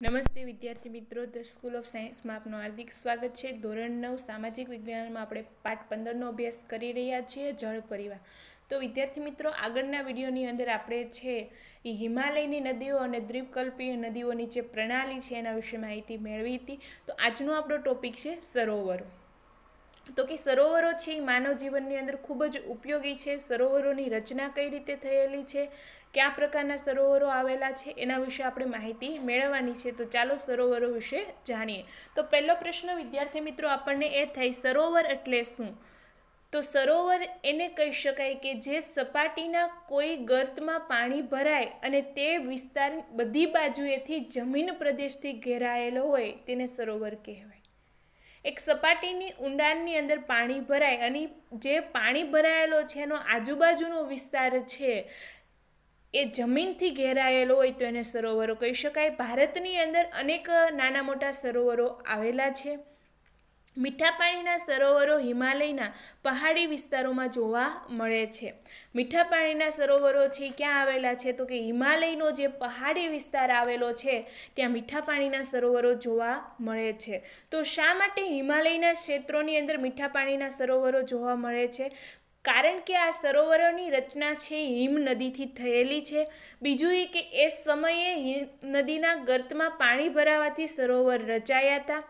નમસ્તે વિદ્યાર્થી મિત્રો ધ સ્કૂલ ઓફ સાયન્સમાં આપનું હાર્દિક સ્વાગત છે ધોરણ નવ સામાજિક વિજ્ઞાનમાં આપણે પાઠ પંદરનો અભ્યાસ કરી રહ્યા છીએ જળ પરિવાર તો વિદ્યાર્થી મિત્રો આગળના વિડીયોની અંદર આપણે છે એ હિમાલયની નદીઓ અને દ્વીપકલ્પીય નદીઓની જે પ્રણાલી છે એના વિશે માહિતી મેળવી હતી તો આજનો આપણો ટોપિક છે સરોવરો તો કે સરોવરો છે એ માનવ જીવનની અંદર ખૂબ જ ઉપયોગી છે સરોવરોની રચના કઈ રીતે થયેલી છે કયા પ્રકારના સરોવરો આવેલા છે એના વિશે આપણે માહિતી મેળવવાની છે તો ચાલો સરોવરો વિશે જાણીએ તો પહેલો પ્રશ્ન વિદ્યાર્થી મિત્રો આપણને એ થાય સરોવર એટલે શું તો સરોવર એને કહી શકાય કે જે સપાટીના કોઈ ગર્તમાં પાણી ભરાય અને તે વિસ્તાર બધી બાજુએથી જમીન પ્રદેશથી ઘેરાયેલો હોય તેને સરોવર કહેવાય એક સપાટીની ઊંડાણની અંદર પાણી ભરાય અને જે પાણી ભરાયેલો છે એનો આજુબાજુનો વિસ્તાર છે એ જમીનથી ઘેરાયેલો હોય તો એને સરોવરો કહી શકાય ભારતની અંદર અનેક નાના મોટા સરોવરો આવેલા છે મીઠા પાણીના સરોવરો હિમાલયના પહાડી વિસ્તારોમાં જોવા મળે છે મીઠા પાણીના સરોવરો છે ક્યાં આવેલા છે તો કે હિમાલયનો જે પહાડી વિસ્તાર આવેલો છે ત્યાં મીઠા પાણીના સરોવરો જોવા મળે છે તો શા માટે હિમાલયના ક્ષેત્રોની અંદર મીઠા પાણીના સરોવરો જોવા મળે છે કારણ કે આ સરોવરોની રચના છે હિમ નદીથી થયેલી છે બીજું એ કે એ સમયે હિમ નદીના ગર્તમાં પાણી ભરાવાથી સરોવર રચાયા હતા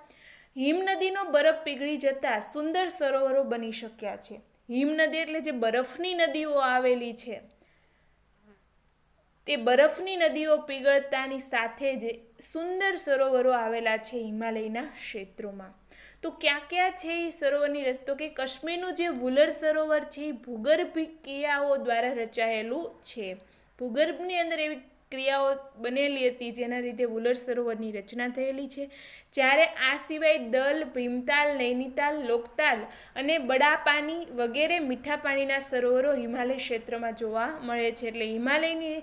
હિમ નદીનો બરફ પીગળી જતાં સુંદર સરોવરો બની શક્યા છે હિમ નદી એટલે જે બરફની નદીઓ આવેલી છે તે બરફની નદીઓ પીગળતાની સાથે જ સુંદર સરોવરો આવેલા છે હિમાલયના ક્ષેત્રોમાં તો ક્યાં ક્યાં છે એ સરોવરની રચ તો કે કશ્મીરનું જે વુલર સરોવર છે એ ભૂગર્ભિક ક્રિયાઓ દ્વારા રચાયેલું છે ભૂગર્ભની અંદર એવી ક્રિયાઓ બનેલી હતી જેના લીધે વુલર સરોવરની રચના થયેલી છે જ્યારે આ સિવાય દલ ભીમતાલ નૈનીતાલ લોકતાલ અને બડાપાની વગેરે મીઠા પાણીના સરોવરો હિમાલય ક્ષેત્રમાં જોવા મળે છે એટલે હિમાલયની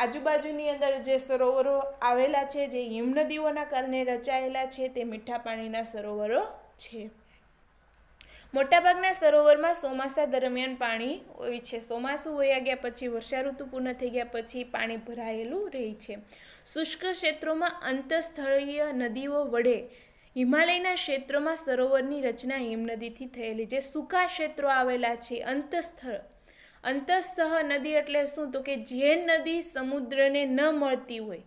આજુબાજુની અંદર જે સરોવરો આવેલા છે જે હિમનદીઓના કારણે રચાયેલા છે તે મીઠા પાણીના સરોવરો છે મોટાભાગના સરોવરમાં ચોમાસા દરમિયાન પાણી હોય છે ચોમાસું વયા ગયા પછી વર્ષા ઋતુ પૂર્ણ થઈ ગયા પછી પાણી ભરાયેલું રહે છે શુષ્ક ક્ષેત્રોમાં અંતઃસ્થળીય નદીઓ વડે હિમાલયના ક્ષેત્રોમાં સરોવરની રચના હિમનદીથી થયેલી જે સૂકા ક્ષેત્રો આવેલા છે અંતઃસ્થળ અંતઃસ્થ નદી એટલે શું તો કે જે નદી સમુદ્રને ન મળતી હોય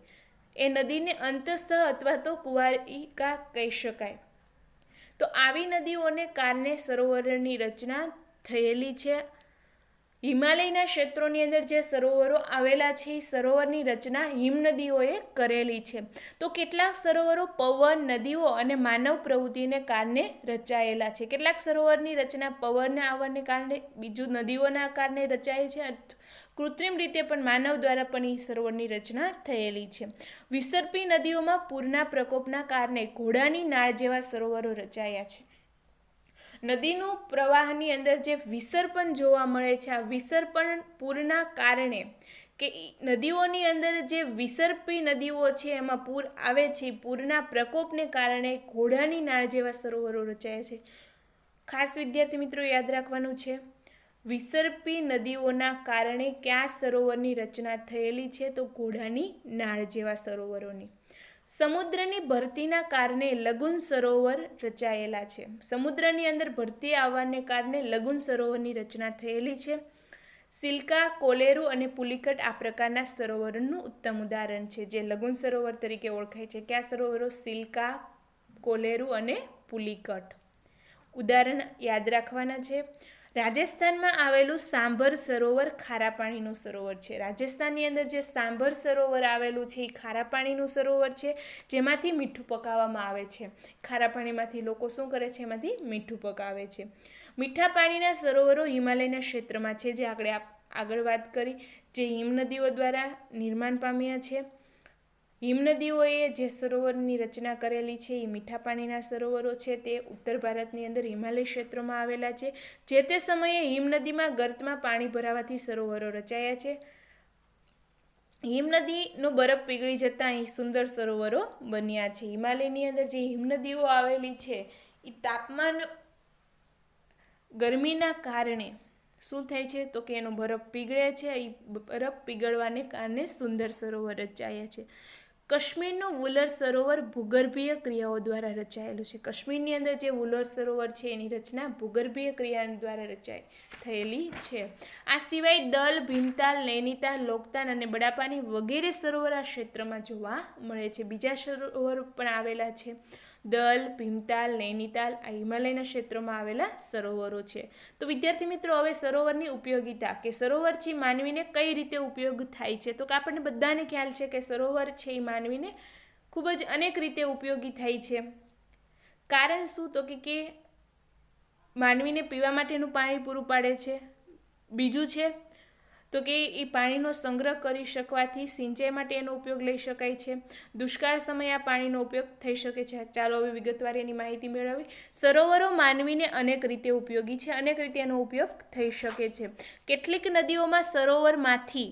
એ નદીને અંતઃસ્થ અથવા તો કુવારિકા કહી શકાય તો આવી નદીઓને કારણે સરોવરની રચના થયેલી છે હિમાલયના ક્ષેત્રોની અંદર જે સરોવરો આવેલા છે એ સરોવરની રચના હિમનદીઓએ કરેલી છે તો કેટલાક સરોવરો પવન નદીઓ અને માનવ પ્રવૃત્તિને કારણે રચાયેલા છે કેટલાક સરોવરની રચના પવનના આવવાને કારણે બીજું નદીઓના કારણે રચાય છે કૃત્રિમ રીતે પણ માનવ દ્વારા પણ એ સરોવરની રચના થયેલી છે વિસર્પી નદીઓમાં પૂરના પ્રકોપના કારણે ઘોડાની નાળ જેવા સરોવરો રચાયા છે નદીનું પ્રવાહની અંદર જે વિસર્પણ જોવા મળે છે આ વિસર્પણ પૂરના કારણે કે નદીઓની અંદર જે વિસર્પી નદીઓ છે એમાં પૂર આવે છે પૂરના પ્રકોપને કારણે ઘોડાની નાળ જેવા સરોવરો રચાય છે ખાસ વિદ્યાર્થી મિત્રો યાદ રાખવાનું છે વિસર્પી નદીઓના કારણે ક્યાં સરોવરની રચના થયેલી છે તો ઘોડાની નાળ જેવા સરોવરોની સમુદ્રની ભરતીના કારણે લગુન સરોવર રચાયેલા છે સમુદ્રની અંદર ભરતી આવવાને કારણે લગુન સરોવરની રચના થયેલી છે સિલ્કા કોલેરુ અને પુલિકટ આ પ્રકારના સરોવરનું ઉત્તમ ઉદાહરણ છે જે લગુન સરોવર તરીકે ઓળખાય છે કયા સરોવરો સિલ્કા કોલેરુ અને પુલિકટ ઉદાહરણ યાદ રાખવાના છે રાજસ્થાનમાં આવેલું સાંભર સરોવર ખારા પાણીનું સરોવર છે રાજસ્થાનની અંદર જે સાંભર સરોવર આવેલું છે એ ખારા પાણીનું સરોવર છે જેમાંથી મીઠું પકાવવામાં આવે છે ખારા પાણીમાંથી લોકો શું કરે છે એમાંથી મીઠું પકાવે છે મીઠા પાણીના સરોવરો હિમાલયના ક્ષેત્રમાં છે જે આગળ આગળ વાત કરી જે હિમનદીઓ દ્વારા નિર્માણ પામ્યા છે હિમનદીઓએ જે સરોવરની રચના કરેલી છે એ મીઠા પાણીના સરોવરો છે તે ઉત્તર ભારતની અંદર હિમાલય ક્ષેત્રોમાં આવેલા છે જે તે સમયે હિમનદીમાં ગર્તમાં પાણી ભરાવાથી સરોવરો રચાયા છે હિમનદીનો બરફ પીગળી જતાં અહીં સુંદર સરોવરો બન્યા છે હિમાલયની અંદર જે હિમનદીઓ આવેલી છે એ તાપમાન ગરમીના કારણે શું થાય છે તો કે એનો બરફ પીગળે છે એ બરફ પીગળવાને કારણે સુંદર સરોવર રચાયા છે કાશ્મીરનું વુલર સરોવર ભૂગર્ભીય ક્રિયાઓ દ્વારા રચાયેલું છે કાશ્મીરની અંદર જે વુલર સરોવર છે એની રચના ભૂગર્ભીય ક્રિયા દ્વારા રચાય થયેલી છે આ સિવાય દલ ભીમતાલ નૈનીતાલ લોકતાન અને બડાપાની વગેરે સરોવર આ ક્ષેત્રમાં જોવા મળે છે બીજા સરોવર પણ આવેલા છે દલ ભીમતાલ નૈનીતાલ આ હિમાલયના ક્ષેત્રોમાં આવેલા સરોવરો છે તો વિદ્યાર્થી મિત્રો હવે સરોવરની ઉપયોગીતા કે સરોવર સરોવરથી માનવીને કઈ રીતે ઉપયોગ થાય છે તો કે આપણને બધાને ખ્યાલ છે કે સરોવર છે એ માનવીને ખૂબ જ અનેક રીતે ઉપયોગી થાય છે કારણ શું તો કે કે માનવીને પીવા માટેનું પાણી પૂરું પાડે છે બીજું છે તો કે એ પાણીનો સંગ્રહ કરી શકવાથી સિંચાઈ માટે એનો ઉપયોગ લઈ શકાય છે દુષ્કાળ સમયે આ પાણીનો ઉપયોગ થઈ શકે છે ચાલો હવે વિગતવાર એની માહિતી મેળવી સરોવરો માનવીને અનેક રીતે ઉપયોગી છે અનેક રીતે એનો ઉપયોગ થઈ શકે છે કેટલીક નદીઓમાં સરોવરમાંથી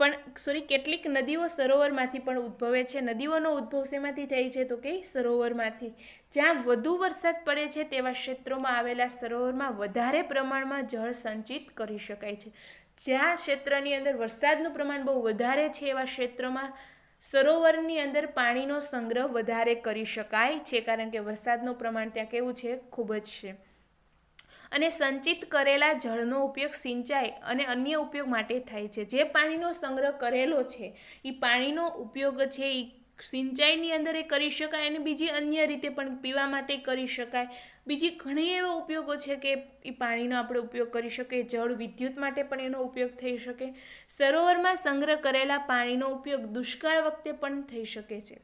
પણ સોરી કેટલીક નદીઓ સરોવરમાંથી પણ ઉદ્ભવે છે નદીઓનો ઉદ્ભવ શેમાંથી થાય છે તો કે સરોવરમાંથી જ્યાં વધુ વરસાદ પડે છે તેવા ક્ષેત્રોમાં આવેલા સરોવરમાં વધારે પ્રમાણમાં જળ સંચિત કરી શકાય છે જ્યાં ક્ષેત્રની અંદર વરસાદનું પ્રમાણ બહુ વધારે છે એવા ક્ષેત્રોમાં સરોવરની અંદર પાણીનો સંગ્રહ વધારે કરી શકાય છે કારણ કે વરસાદનું પ્રમાણ ત્યાં કેવું છે ખૂબ જ છે અને સંચિત કરેલા જળનો ઉપયોગ સિંચાઈ અને અન્ય ઉપયોગ માટે થાય છે જે પાણીનો સંગ્રહ કરેલો છે એ પાણીનો ઉપયોગ છે એ સિંચાઈની અંદર એ કરી શકાય અને બીજી અન્ય રીતે પણ પીવા માટે કરી શકાય બીજી ઘણી એવા ઉપયોગો છે કે એ પાણીનો આપણે ઉપયોગ કરી શકીએ જળ વિદ્યુત માટે પણ એનો ઉપયોગ થઈ શકે સરોવરમાં સંગ્રહ કરેલા પાણીનો ઉપયોગ દુષ્કાળ વખતે પણ થઈ શકે છે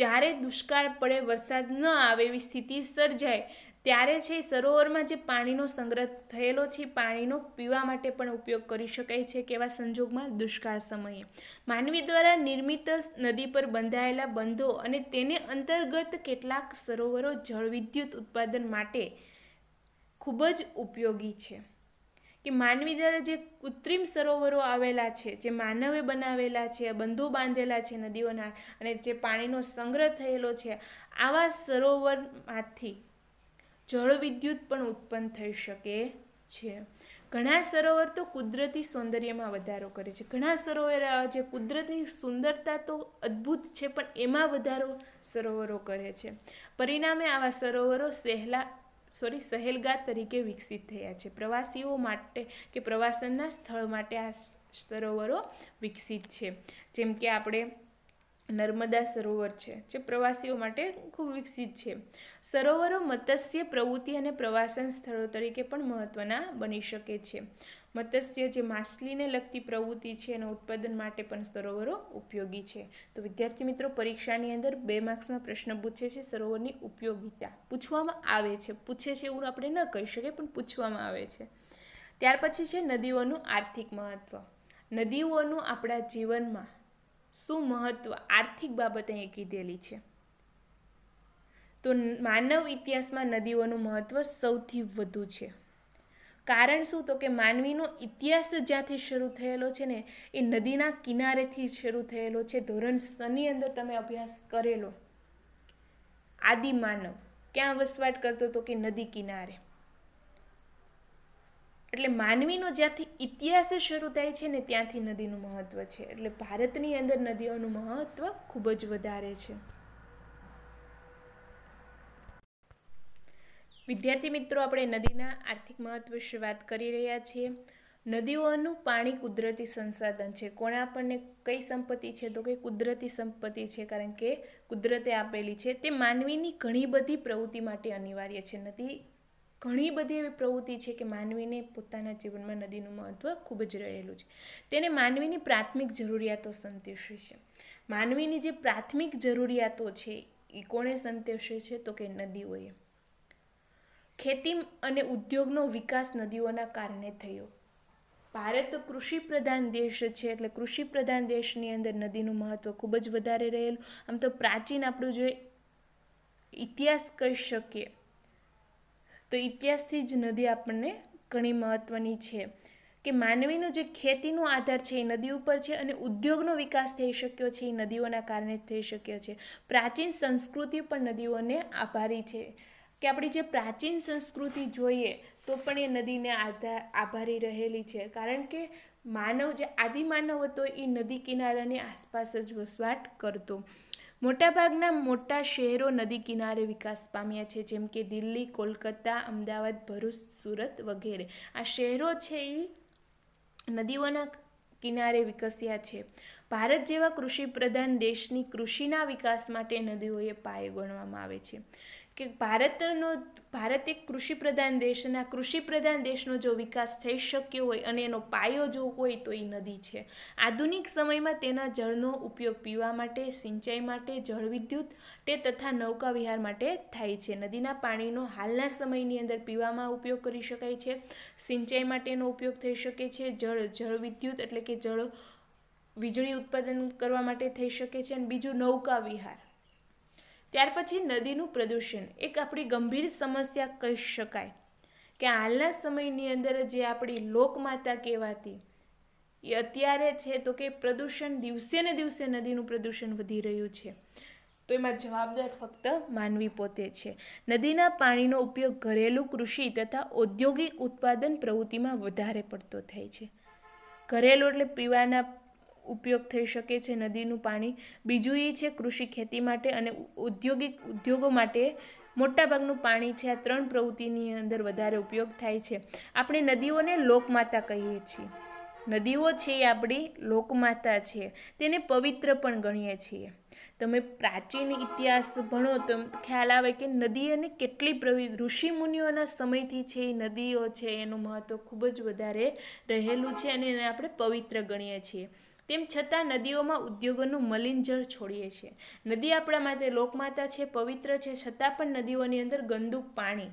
જ્યારે દુષ્કાળ પડે વરસાદ ન આવે એવી સ્થિતિ સર્જાય ત્યારે છે સરોવરમાં જે પાણીનો સંગ્રહ થયેલો છે પાણીનો પીવા માટે પણ ઉપયોગ કરી શકાય છે કેવા સંજોગમાં દુષ્કાળ સમયે માનવી દ્વારા નિર્મિત નદી પર બંધાયેલા બંધો અને તેને અંતર્ગત કેટલાક સરોવરો જળવિદ્યુત ઉત્પાદન માટે ખૂબ જ ઉપયોગી છે કે માનવી દ્વારા જે કૃત્રિમ સરોવરો આવેલા છે જે માનવે બનાવેલા છે બંધો બાંધેલા છે નદીઓના અને જે પાણીનો સંગ્રહ થયેલો છે આવા સરોવરમાંથી જળવિદ્યુત પણ ઉત્પન્ન થઈ શકે છે ઘણા સરોવર તો કુદરતી સૌંદર્યમાં વધારો કરે છે ઘણા સરોવર જે કુદરતની સુંદરતા તો અદ્ભુત છે પણ એમાં વધારો સરોવરો કરે છે પરિણામે આવા સરોવરો સહેલા સોરી સહેલગા તરીકે વિકસિત થયા છે પ્રવાસીઓ માટે કે પ્રવાસનના સ્થળ માટે આ સરોવરો વિકસિત છે જેમ કે આપણે નર્મદા સરોવર છે જે પ્રવાસીઓ માટે ખૂબ વિકસિત છે સરોવરો મત્સ્ય પ્રવૃત્તિ અને પ્રવાસન સ્થળો તરીકે પણ મહત્ત્વના બની શકે છે મત્સ્ય જે માછલીને લગતી પ્રવૃત્તિ છે એના ઉત્પાદન માટે પણ સરોવરો ઉપયોગી છે તો વિદ્યાર્થી મિત્રો પરીક્ષાની અંદર બે માર્ક્સમાં પ્રશ્ન પૂછે છે સરોવરની ઉપયોગિતા પૂછવામાં આવે છે પૂછે છે એવું આપણે ન કહી શકીએ પણ પૂછવામાં આવે છે ત્યાર પછી છે નદીઓનું આર્થિક મહત્ત્વ નદીઓનું આપણા જીવનમાં શું મહત્વ આર્થિક બાબતે અહીં કીધેલી છે તો માનવ ઇતિહાસમાં નદીઓનું મહત્વ સૌથી વધુ છે કારણ શું તો કે માનવીનો ઇતિહાસ જ્યાંથી શરૂ થયેલો છે ને એ નદીના કિનારેથી શરૂ થયેલો છે ધોરણ સની અંદર તમે અભ્યાસ કરેલો આદિ માનવ ક્યાં વસવાટ કરતો હતો કે નદી કિનારે એટલે માનવીનો જ્યાંથી ઇતિહાસ શરૂ થાય છે ને ત્યાંથી નદીનું મહત્ત્વ છે એટલે ભારતની અંદર નદીઓનું મહત્ત્વ ખૂબ જ વધારે છે વિદ્યાર્થી મિત્રો આપણે નદીના આર્થિક મહત્ત્વ વિશે વાત કરી રહ્યા છીએ નદીઓનું પાણી કુદરતી સંસાધન છે કોણે આપણને કઈ સંપત્તિ છે તો કે કુદરતી સંપત્તિ છે કારણ કે કુદરતે આપેલી છે તે માનવીની ઘણી બધી પ્રવૃત્તિ માટે અનિવાર્ય છે નદી ઘણી બધી એવી પ્રવૃત્તિ છે કે માનવીને પોતાના જીવનમાં નદીનું મહત્ત્વ ખૂબ જ રહેલું છે તેને માનવીની પ્રાથમિક જરૂરિયાતો સંતોષી છે માનવીની જે પ્રાથમિક જરૂરિયાતો છે એ કોણે સંતોષે છે તો કે નદીઓએ ખેતી અને ઉદ્યોગનો વિકાસ નદીઓના કારણે થયો ભારત કૃષિ પ્રધાન દેશ છે એટલે કૃષિ પ્રધાન દેશની અંદર નદીનું મહત્ત્વ ખૂબ જ વધારે રહેલું આમ તો પ્રાચીન આપણું જે ઇતિહાસ કહી શકીએ તો ઇતિહાસથી જ નદી આપણને ઘણી મહત્ત્વની છે કે માનવીનો જે ખેતીનો આધાર છે એ નદી ઉપર છે અને ઉદ્યોગનો વિકાસ થઈ શક્યો છે એ નદીઓના કારણે જ થઈ શક્યો છે પ્રાચીન સંસ્કૃતિ પણ નદીઓને આભારી છે કે આપણી જે પ્રાચીન સંસ્કૃતિ જોઈએ તો પણ એ નદીને આધાર આભારી રહેલી છે કારણ કે માનવ જે આદિમાનવ હતો એ નદી કિનારાની આસપાસ જ વસવાટ કરતો મોટાભાગના મોટા શહેરો નદી કિનારે વિકાસ પામ્યા છે જેમ કે દિલ્હી કોલકાતા અમદાવાદ ભરૂચ સુરત વગેરે આ શહેરો છે એ નદીઓના કિનારે વિકસ્યા છે ભારત જેવા કૃષિ પ્રધાન દેશની કૃષિના વિકાસ માટે નદીઓએ પાયો ગણવામાં આવે છે કે ભારતનો ભારત એક કૃષિ પ્રધાન દેશ અને આ કૃષિ પ્રધાન દેશનો જો વિકાસ થઈ શક્યો હોય અને એનો પાયો જો હોય તો એ નદી છે આધુનિક સમયમાં તેના જળનો ઉપયોગ પીવા માટે સિંચાઈ માટે જળવિદ્યુત તે તથા નૌકા વિહાર માટે થાય છે નદીના પાણીનો હાલના સમયની અંદર પીવામાં ઉપયોગ કરી શકાય છે સિંચાઈ માટેનો ઉપયોગ થઈ શકે છે જળ જળવિદ્યુત એટલે કે જળ વીજળી ઉત્પાદન કરવા માટે થઈ શકે છે અને બીજું નૌકા વિહાર ત્યાર પછી નદીનું પ્રદૂષણ એક આપણી ગંભીર સમસ્યા કહી શકાય કે હાલના સમયની અંદર જે આપણી લોકમાતા કહેવાતી એ અત્યારે છે તો કે પ્રદૂષણ દિવસે ને દિવસે નદીનું પ્રદૂષણ વધી રહ્યું છે તો એમાં જવાબદાર ફક્ત માનવી પોતે છે નદીના પાણીનો ઉપયોગ ઘરેલું કૃષિ તથા ઔદ્યોગિક ઉત્પાદન પ્રવૃત્તિમાં વધારે પડતો થાય છે ઘરેલું એટલે પીવાના ઉપયોગ થઈ શકે છે નદીનું પાણી બીજું એ છે કૃષિ ખેતી માટે અને ઔદ્યોગિક ઉદ્યોગો માટે મોટાભાગનું પાણી છે આ ત્રણ પ્રવૃત્તિની અંદર વધારે ઉપયોગ થાય છે આપણે નદીઓને લોકમાતા કહીએ છીએ નદીઓ છે એ આપણી લોકમાતા છે તેને પવિત્ર પણ ગણીએ છીએ તમે પ્રાચીન ઇતિહાસ ભણો તો ખ્યાલ આવે કે નદી અને કેટલી પ્રવિ ઋષિમુનિઓના સમયથી છે એ નદીઓ છે એનું મહત્ત્વ ખૂબ જ વધારે રહેલું છે અને એને આપણે પવિત્ર ગણીએ છીએ તેમ છતાં નદીઓમાં ઉદ્યોગોનું મલિન જળ છોડીએ છીએ નદી આપણા માટે લોકમાતા છે પવિત્ર છે છતાં પણ નદીઓની અંદર ગંદુ પાણી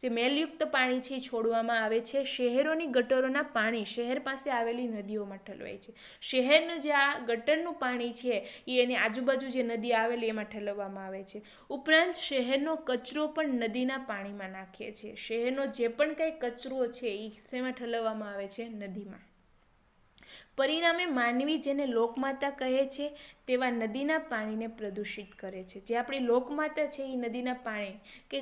જે મેલયુક્ત પાણી છે છોડવામાં આવે છે શહેરોની ગટરોના પાણી શહેર પાસે આવેલી નદીઓમાં ઠલવાય છે શહેરનું જે આ ગટરનું પાણી છે એ એની આજુબાજુ જે નદી આવેલી એમાં ઠલવવામાં આવે છે ઉપરાંત શહેરનો કચરો પણ નદીના પાણીમાં નાખીએ છીએ શહેરનો જે પણ કંઈ કચરો છે એ શેમાં ઠલવવામાં આવે છે નદીમાં પરિણામે માનવી જેને લોકમાતા કહે છે તેવા નદીના પાણીને પ્રદૂષિત કરે છે જે આપણી લોકમાતા છે એ નદીના પાણી કે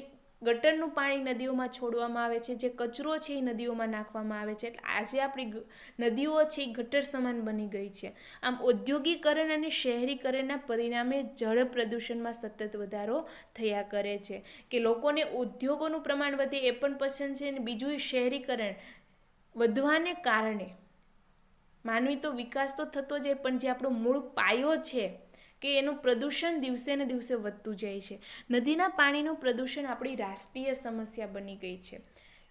ગટરનું પાણી નદીઓમાં છોડવામાં આવે છે જે કચરો છે એ નદીઓમાં નાખવામાં આવે છે એટલે આજે આપણી નદીઓ છે એ ગટર સમાન બની ગઈ છે આમ ઔદ્યોગિકરણ અને શહેરીકરણના પરિણામે જળ પ્રદૂષણમાં સતત વધારો થયા કરે છે કે લોકોને ઉદ્યોગોનું પ્રમાણ વધે એ પણ પસંદ છે અને બીજું શહેરીકરણ વધવાને કારણે માનવી તો વિકાસ તો થતો જાય પણ જે આપણો મૂળ પાયો છે કે એનું પ્રદૂષણ દિવસે ને દિવસે વધતું જાય છે નદીના પાણીનું પ્રદૂષણ આપણી રાષ્ટ્રીય સમસ્યા બની ગઈ છે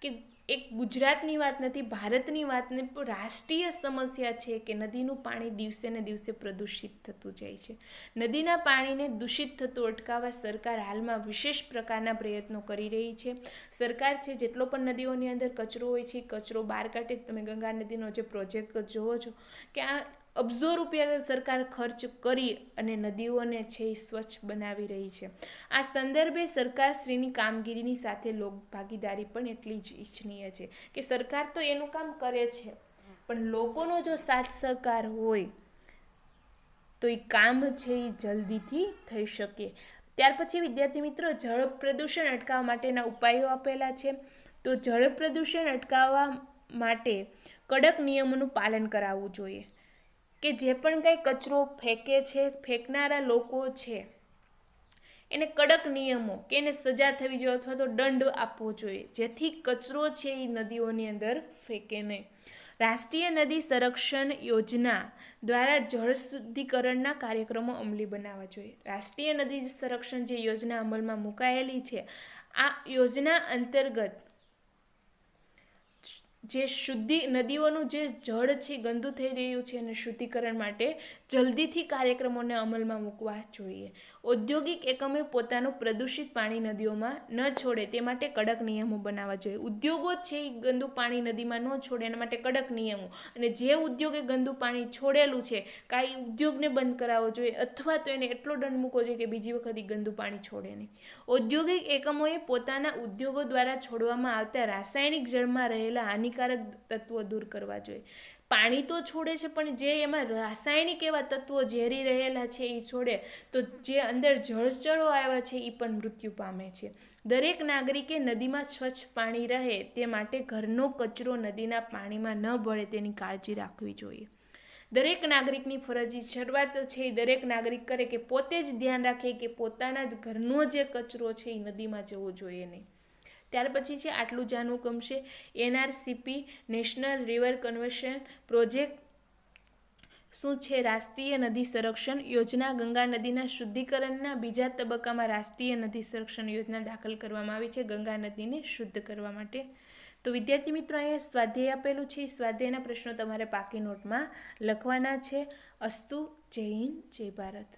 કે એક ગુજરાતની વાત નથી ભારતની વાતને રાષ્ટ્રીય સમસ્યા છે કે નદીનું પાણી દિવસે ને દિવસે પ્રદૂષિત થતું જાય છે નદીના પાણીને દૂષિત થતું અટકાવવા સરકાર હાલમાં વિશેષ પ્રકારના પ્રયત્નો કરી રહી છે સરકાર છે જેટલો પણ નદીઓની અંદર કચરો હોય છે કચરો બહાર કાઢે તમે ગંગા નદીનો જે પ્રોજેક્ટ જુઓ છો કે આ અબજો રૂપિયા સરકાર ખર્ચ કરી અને નદીઓને છે સ્વચ્છ બનાવી રહી છે આ સંદર્ભે સરકારશ્રીની કામગીરીની સાથે લોક ભાગીદારી પણ એટલી જ ઇચ્છનીય છે કે સરકાર તો એનું કામ કરે છે પણ લોકોનો જો સાથ સહકાર હોય તો એ કામ છે એ જલ્દીથી થઈ શકે ત્યાર પછી વિદ્યાર્થી મિત્રો જળ પ્રદૂષણ અટકાવવા માટેના ઉપાયો આપેલા છે તો જળ પ્રદૂષણ અટકાવવા માટે કડક નિયમોનું પાલન કરાવવું જોઈએ કે જે પણ કાંઈ કચરો ફેંકે છે ફેંકનારા લોકો છે એને કડક નિયમો કે એને સજા થવી જોઈએ અથવા તો દંડ આપવો જોઈએ જેથી કચરો છે એ નદીઓની અંદર ફેંકે નહીં રાષ્ટ્રીય નદી સંરક્ષણ યોજના દ્વારા જળ શુદ્ધિકરણના કાર્યક્રમો અમલી બનાવવા જોઈએ રાષ્ટ્રીય નદી સંરક્ષણ જે યોજના અમલમાં મુકાયેલી છે આ યોજના અંતર્ગત જે શુદ્ધિ નદીઓનું જે જળ છે ગંદુ થઈ રહ્યું છે અને શુદ્ધિકરણ માટે જલ્દીથી કાર્યક્રમોને અમલમાં મૂકવા જોઈએ ઔદ્યોગિક એકમે પોતાનું પ્રદૂષિત પાણી નદીઓમાં ન છોડે તે માટે કડક નિયમો બનાવવા જોઈએ ઉદ્યોગો છે એ ગંદુ પાણી નદીમાં ન છોડે એના માટે કડક નિયમો અને જે ઉદ્યોગે ગંદુ પાણી છોડેલું છે કાંઈ ઉદ્યોગને બંધ કરાવવો જોઈએ અથવા તો એને એટલો દંડ મૂકવો જોઈએ કે બીજી વખત એ ગંદુ પાણી છોડે નહીં ઔદ્યોગિક એકમોએ પોતાના ઉદ્યોગો દ્વારા છોડવામાં આવતા રાસાયણિક જળમાં રહેલા હાનિકારક તત્વો દૂર કરવા જોઈએ પાણી તો છોડે છે પણ જે એમાં રાસાયણિક એવા તત્વો ઝેરી રહેલા છે એ છોડે તો જે અંદર જળચરો આવ્યા છે એ પણ મૃત્યુ પામે છે દરેક નાગરિકે નદીમાં સ્વચ્છ પાણી રહે તે માટે ઘરનો કચરો નદીના પાણીમાં ન ભળે તેની કાળજી રાખવી જોઈએ દરેક નાગરિકની ફરજી શરૂઆત છે એ દરેક નાગરિક કરે કે પોતે જ ધ્યાન રાખે કે પોતાના જ ઘરનો જે કચરો છે એ નદીમાં જવો જોઈએ નહીં ત્યાર પછી છે આટલું જાણવું ગમશે NRCP national river convention project શું છે રાષ્ટ્રીય નદી સંરક્ષણ યોજના ગંગા નદીના શુદ્ધિકરણના બીજા તબક્કામાં રાષ્ટ્રીય નદી સંરક્ષણ યોજના દાખલ કરવામાં આવી છે ગંગા નદીને શુદ્ધ કરવા માટે તો વિદ્યાર્થી મિત્રો અહીંયા સ્વાધ્યાય આપેલું છે સ્વાધ્યાયના પ્રશ્નો તમારે પાકી નોટમાં લખવાના છે અસ્તુ જય હિન્દ જય ભારત